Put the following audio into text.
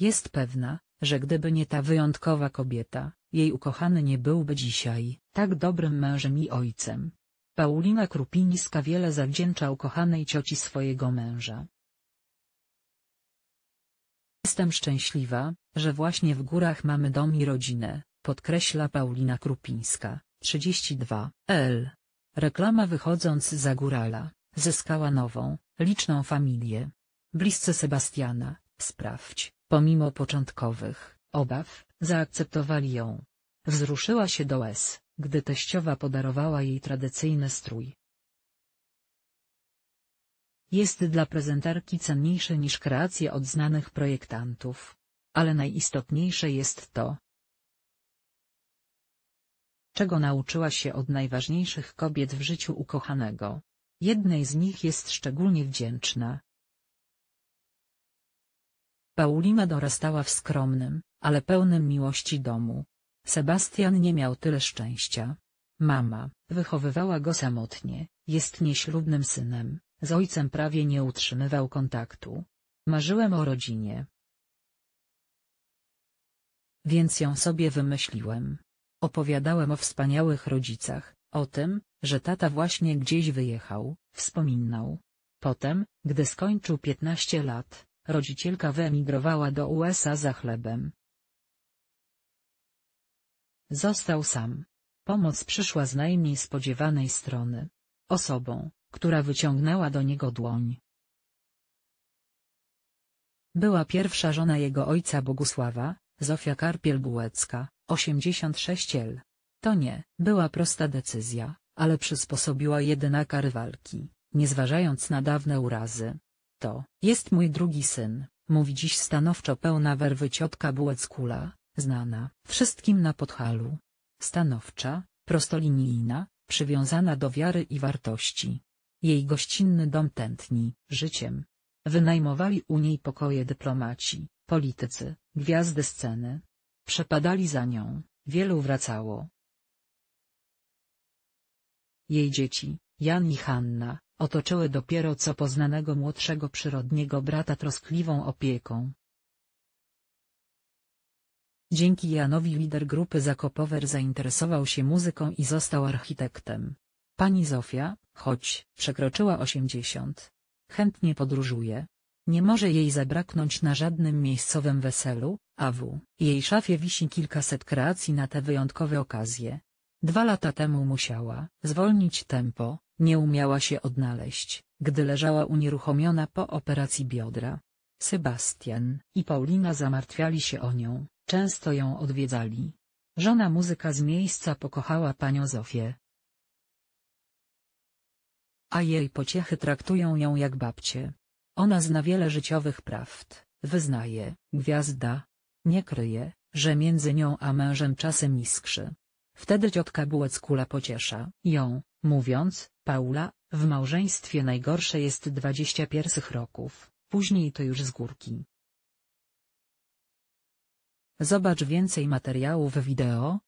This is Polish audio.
Jest pewna, że gdyby nie ta wyjątkowa kobieta, jej ukochany nie byłby dzisiaj tak dobrym mężem i ojcem. Paulina Krupińska wiele zawdzięcza ukochanej cioci swojego męża. Jestem szczęśliwa, że właśnie w górach mamy dom i rodzinę, podkreśla Paulina Krupińska, 32, L. Reklama wychodząc za górala, zyskała nową, liczną familię. Bliscy Sebastiana, sprawdź, Pomimo początkowych obaw, zaakceptowali ją. Wzruszyła się do łez, gdy teściowa podarowała jej tradycyjny strój. Jest dla prezenterki cenniejsze niż kreacje od znanych projektantów. Ale najistotniejsze jest to, czego nauczyła się od najważniejszych kobiet w życiu ukochanego. Jednej z nich jest szczególnie wdzięczna. Paulina dorastała w skromnym, ale pełnym miłości domu. Sebastian nie miał tyle szczęścia. Mama, wychowywała go samotnie, jest nieślubnym synem, z ojcem prawie nie utrzymywał kontaktu. Marzyłem o rodzinie. Więc ją sobie wymyśliłem. Opowiadałem o wspaniałych rodzicach, o tym, że tata właśnie gdzieś wyjechał, wspominał. Potem, gdy skończył 15 lat, Rodzicielka wyemigrowała do USA za chlebem. Został sam. Pomoc przyszła z najmniej spodziewanej strony. Osobą, która wyciągnęła do niego dłoń. Była pierwsza żona jego ojca Bogusława, Zofia Karpiel-Bułecka, 86 L. To nie, była prosta decyzja, ale przysposobiła jedyna kary walki, nie zważając na dawne urazy. To jest mój drugi syn, mówi dziś stanowczo pełna werwy ciotka Bułeckula, znana wszystkim na podchalu. Stanowcza, prostolinijna, przywiązana do wiary i wartości. Jej gościnny dom tętni życiem. Wynajmowali u niej pokoje dyplomaci, politycy, gwiazdy sceny. Przepadali za nią, wielu wracało. Jej dzieci, Jan i Hanna, otoczyły dopiero co poznanego młodszego przyrodniego brata troskliwą opieką. Dzięki Janowi lider grupy Zakopower zainteresował się muzyką i został architektem. Pani Zofia, choć przekroczyła 80, chętnie podróżuje. Nie może jej zabraknąć na żadnym miejscowym weselu, a w jej szafie wisi kilkaset kreacji na te wyjątkowe okazje. Dwa lata temu musiała zwolnić tempo, nie umiała się odnaleźć, gdy leżała unieruchomiona po operacji biodra. Sebastian i Paulina zamartwiali się o nią, często ją odwiedzali. Żona muzyka z miejsca pokochała panią Zofię. A jej pociechy traktują ją jak babcie. Ona zna wiele życiowych prawd, wyznaje, gwiazda. Nie kryje, że między nią a mężem czasem iskrzy. Wtedy ciotka Bułeckula pociesza ją, Mówiąc, Paula, w małżeństwie najgorsze jest dwadzieścia pierwszych roków, później to już z górki. Zobacz więcej materiałów wideo,